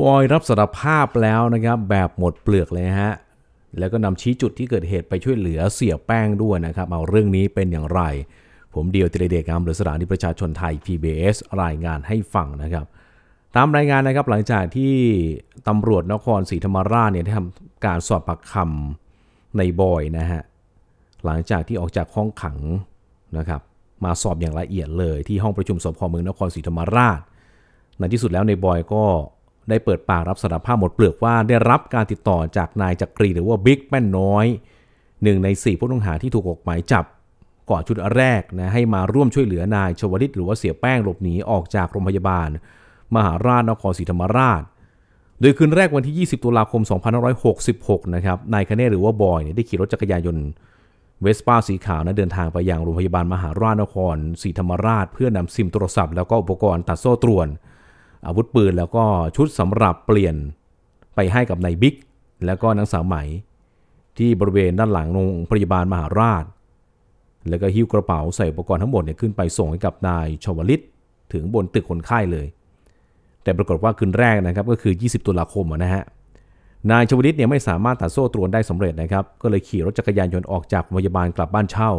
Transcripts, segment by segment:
บอยรับสารภาพแล้วนะครับแบบหมดเปลือกเลยฮะ แล้วก็นำชี้จุดที่เกิดเหตุไปช่วยเหลือเสียแป้งด้วยนะครับ เอาเรื่องนี้เป็นอย่างไร ผมเดียวติเดกามหรือสถานีประชาชนไทย PBS รายงานให้ฟังนะครับ ตามรายงานนะครับหลังจากที่ตำรวจนครศรีธรรมราชเนี่ยได้ทำการสอบปากคำในบอยนะฮะ หลังจากที่ออกจากห้องขังนะครับมาสอบอย่างละเอียดเลยที่ห้องประชุมสพเมืองนครศรีธรรมราช ในที่สุดแล้วในบอยก็ได้เปิดปากรับสารภาพหมดเปลือกว่าได้รับการติดต่อจากนายจักรีหรือว่าบิ๊กแป้นน้อยหนึ่งใน4ผู้ต้องหาที่ถูกออกหมายจับก่อนชุดแรกนะให้มาร่วมช่วยเหลือนายชวลิตหรือว่าเสียแป้งหลบหนีออกจากโรงพยาบาลมหาราชนครศรีธรรมราช โดยคืนแรกวันที่ 20 ตุลาคม 2566 นะครับ นายคเนหรือว่าบอยเนี่ยได้ขี่รถจักรยานยนต์เวสป้าสีขาวนะเดินทางไปยังโรงพยาบาลมหาราชนครศรีธรรมราช เพื่อนำซิมโทรศัพท์แล้วก็อุปกรณ์ตัดโซ่ตรวนอาวุธปืนแล้วก็ชุดสำหรับเปลี่ยนไปให้กับนายบิ๊ก แล้วก็นางสาวไหมที่บริเวณด้านหลังโรงพยาบาลมหาราช แล้วก็หิ้วกระเป๋าใส่อุปกรณ์ทั้งหมดเนี่ยขึ้นไปส่งให้กับนายชวลิตถึงบนตึกคนไข้เลย แต่ปรากฏว่าคืนแรกนะครับก็คือ 20ตุลาคมนะฮะนายชวลิตเนี่ยไม่สามารถตัดโซ่ตรวนได้สำเร็จนะครับก็เลยขี่รถจักรยานยนต์ออกจากโรงพยาบาลกลับบ้านเช่า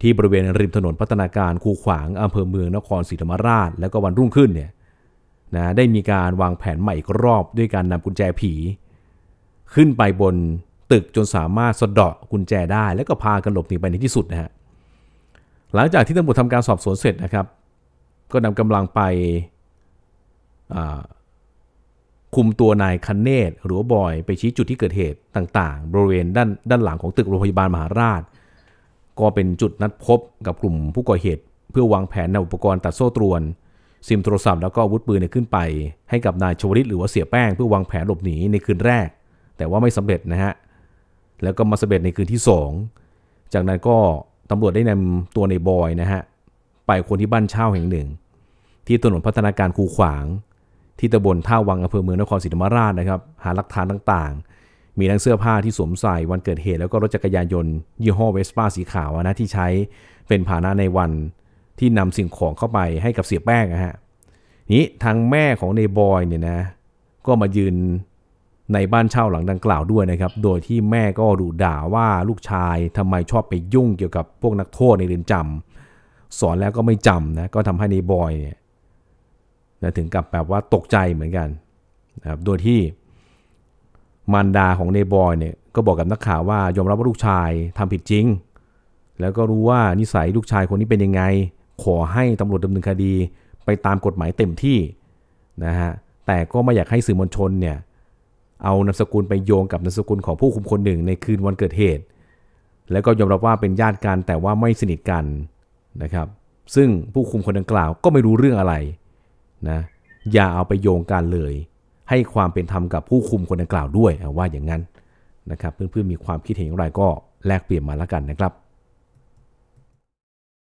ที่บริเวณริมถนนพัฒนาการคูขวางอำเภอเมืองนครศรีธรรมราช แล้วก็วันรุ่งขึ้นเนี่ยนะได้มีการวางแผนใหม่อีกรอบด้วยการนำกุญแจผี ขึ้นไปบนตึกจนสามารถสะเดาะกุญแจได้ แล้วก็พากันหลบหนีไปในที่สุดนะฮะหลังจากที่ตำรวจทำการสอบสวนเสร็จนะครับ ก็นำกำลังไปคุมตัวนายคันเนตหรือวบอยไปชี้จุดที่เกิดเหตุต่างๆบริเวณด้านด้านหลังของตึกโรงพยาบาลมหาราช ก็เป็นจุดนัดพบกับกลุ่มผู้ก่อเหตุ เพื่อวางแผนนำอุปกรณ์ตัดโซ่ตรวนซิมโทรศัพท์แล้วก็วุธปืนขึ้นไป ให้กับนายชวริต หรือว่าเสียแป้งเพื่อวางแผนหลบหนีในคืนแรก แต่ว่าไม่สำเร็จนะฮะ แล้วก็มาสำเร็จในคืนที่ 2 จากนั้นก็ตำรวจได้นำตัวในบอยนะฮะ ไปคนที่บ้านเช่าแห่งหนึ่ง ที่ถนนพัฒนาการคูขวาง ที่ตำบลท่าวังอำเภอเมืองนครศรีธรรมราชนะครับหาหลักฐานต่างๆ มีทั้งเสื้อผ้าที่สวมใส่วันเกิดเหตุ แล้วก็รถจักรยานยนต์ยี่ห้อเวสป้าสีขาวนะที่ใช้เป็นผานะในวันที่นำสิ่งของเข้าไปให้กับเสียแป้งนะฮะ นี้ทางแม่ของในบอยเนี่ยนะ ก็มายืนในบ้านเช่าหลังดังกล่าวด้วยนะครับ โดยที่แม่ก็ดุด่าว่าลูกชายทำไมชอบไปยุ่งเกี่ยวกับพวกนักโทษในเรือนจำ สอนแล้วก็ไม่จำนะ ก็ทำให้ในบอยเนี่ยนะถึงกับแบบว่าตกใจเหมือนกันนะครับ โดยที่มารดาของในบอยเนี่ย ก็บอกกับนักข่าวว่ายอมรับว่าลูกชายทำผิดจริง แล้วก็รู้ว่านิสัยลูกชายคนนี้เป็นยังไงขอให้ตำรวจดำเนินคดีไปตามกฎหมายเต็มที่นะฮะ แต่ก็ไม่อยากให้สื่อมวลชนเนี่ยเอานามสกุลไปโยงกับนามสกุลของผู้คุมคนหนึ่งในคืนวันเกิดเหตุ แล้วก็ยอมรับว่าเป็นญาติกันแต่ว่าไม่สนิทกันนะครับ ซึ่งผู้คุมคนดังกล่าวก็ไม่รู้เรื่องอะไรนะ อย่าเอาไปโยงกันเลย ให้ความเป็นธรรมกับผู้คุมคนดังกล่าวด้วย ว่าอย่างนั้นนะครับเพื่อนๆมีความคิดเห็นอย่างไรก็แลกเปลี่ยนมาแล้วกันนะครับ